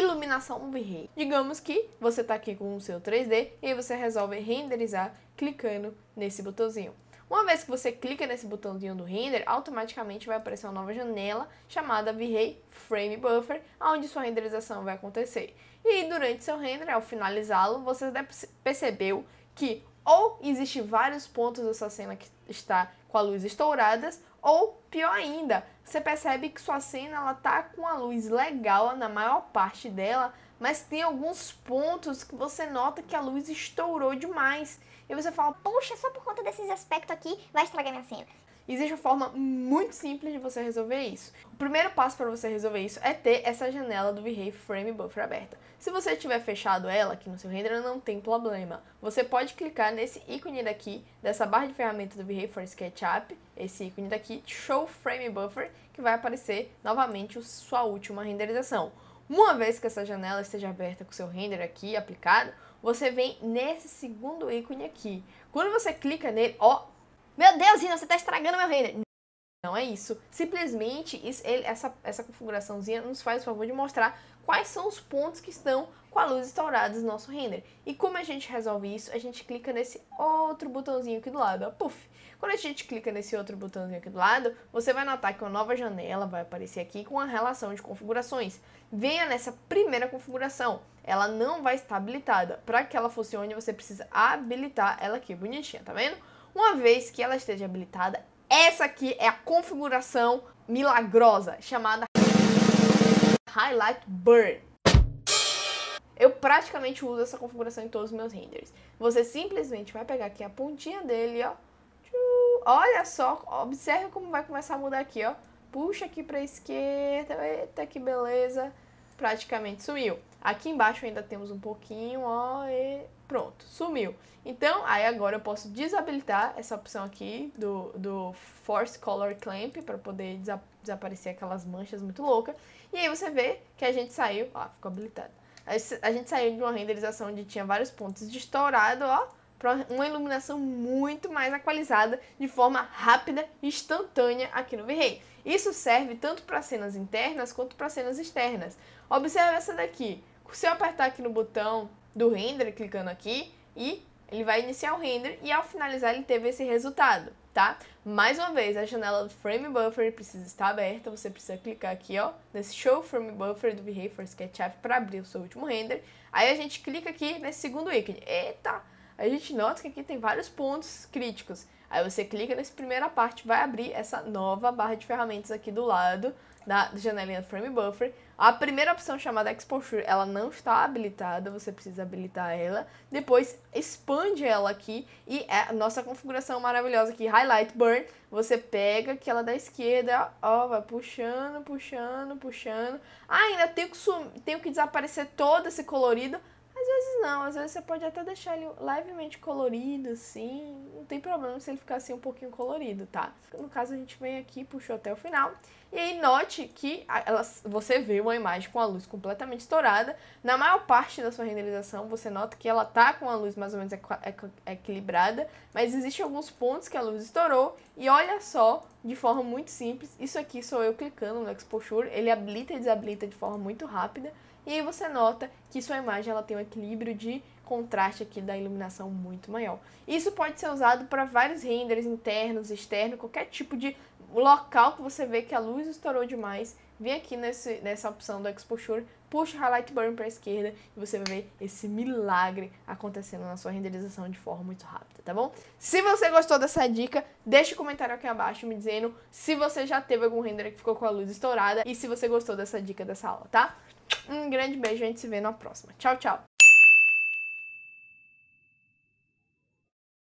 iluminação V-Ray. Digamos que você está aqui com o seu 3D e você resolve renderizar clicando nesse botãozinho. Uma vez que você clica nesse botãozinho do render, automaticamente vai aparecer uma nova janela chamada V-Ray Frame Buffer, onde sua renderização vai acontecer. E durante seu render, ao finalizá-lo, você percebeu que ou existe vários pontos dessa cena que está com a luz estouradas, ou pior ainda, você percebe que sua cena ela tá com a luz legal na maior parte dela, mas tem alguns pontos que você nota que a luz estourou demais. E você fala, poxa, só por conta desses aspectos aqui vai estragar minha cena. Existe uma forma muito simples de você resolver isso. O primeiro passo para você resolver isso é ter essa janela do V-Ray Frame Buffer aberta. Se você tiver fechado ela aqui no seu render, não tem problema. Você pode clicar nesse ícone daqui, dessa barra de ferramentas do V-Ray for SketchUp, esse ícone daqui, Show Frame Buffer, que vai aparecer novamente a sua última renderização. Uma vez que essa janela esteja aberta com o seu render aqui aplicado, você vem nesse segundo ícone aqui. Quando você clica nele, ó, meu Deus, Rina, você está estragando meu render. Não é isso. Simplesmente isso, ele, essa, essa configuraçãozinha nos faz o favor de mostrar quais são os pontos que estão com a luz estourada no nosso render. E como a gente resolve isso? A gente clica nesse outro botãozinho aqui do lado, ó, puff. Quando a gente clica nesse outro botãozinho aqui do lado, você vai notar que uma nova janela vai aparecer aqui com a relação de configurações. Venha nessa primeira configuração, ela não vai estar habilitada. Para que ela funcione, você precisa habilitar ela aqui, bonitinha, tá vendo? uma vez que ela esteja habilitada. Essa aqui é a configuração milagrosa, chamada Highlight Burn. Eu praticamente uso essa configuração em todos os meus renders. Você simplesmente vai pegar aqui a pontinha dele, ó. Olha só, observe como vai começar a mudar aqui, ó. Puxa aqui pra esquerda, eita que beleza praticamente sumiu. Aqui embaixo ainda temos um pouquinho, ó, e pronto, sumiu. Então, aí agora eu posso desabilitar essa opção aqui do, do Force Color Clamp para poder desa desaparecer aquelas manchas muito loucas. E aí você vê que a gente saiu, ó, ficou habilitado. A gente saiu de uma renderização onde tinha vários pontos de estourado, ó, para uma iluminação muito mais atualizada de forma rápida e instantânea aqui no V-Ray. Isso serve tanto para cenas internas quanto para cenas externas. Observe essa daqui. Se eu apertar aqui no botão do render, clicando aqui, e ele vai iniciar o render e ao finalizar ele teve esse resultado, tá? Mais uma vez, a janela do Frame Buffer precisa estar aberta, você precisa clicar aqui, ó, nesse Show Frame Buffer do Behavior SketchUp para abrir o seu último render. Aí a gente clica aqui nesse segundo ícone. Eita! a gente nota que aqui tem vários pontos críticos. Aí você clica nessa primeira parte, vai abrir essa nova barra de ferramentas aqui do lado da janelinha Frame Buffer. A primeira opção chamada Exposure, ela não está habilitada, você precisa habilitar ela. Depois expande ela aqui e é a nossa configuração maravilhosa aqui, Highlight Burn, você pega aquela é da esquerda, ó, vai puxando, puxando, puxando. Ah, ainda tenho que, tenho que desaparecer todo esse colorido vezes não, às vezes você pode até deixar ele levemente colorido, assim. Não tem problema se ele ficar assim um pouquinho colorido, tá? No caso, a gente vem aqui, puxou até o final. E aí, note que ela, você vê uma imagem com a luz completamente estourada. Na maior parte da sua renderização, você nota que ela tá com a luz mais ou menos equilibrada, mas existem alguns pontos que a luz estourou. E olha só, de forma muito simples, isso aqui sou eu clicando no Exposure, ele habilita e desabilita de forma muito rápida. E aí você nota que sua imagem ela tem um equilíbrio de contraste aqui da iluminação muito maior. Isso pode ser usado para vários renders internos, externos, qualquer tipo de o local que você vê que a luz estourou demais, vem aqui nesse, nessa opção do Exposure, puxa o Highlight Burn para a esquerda e você vai ver esse milagre acontecendo na sua renderização de forma muito rápida, tá bom? Se você gostou dessa dica, deixa um comentário aqui abaixo me dizendo se você já teve algum render que ficou com a luz estourada e se você gostou dessa dica dessa aula, tá? Um grande beijo, a gente se vê na próxima. Tchau, tchau!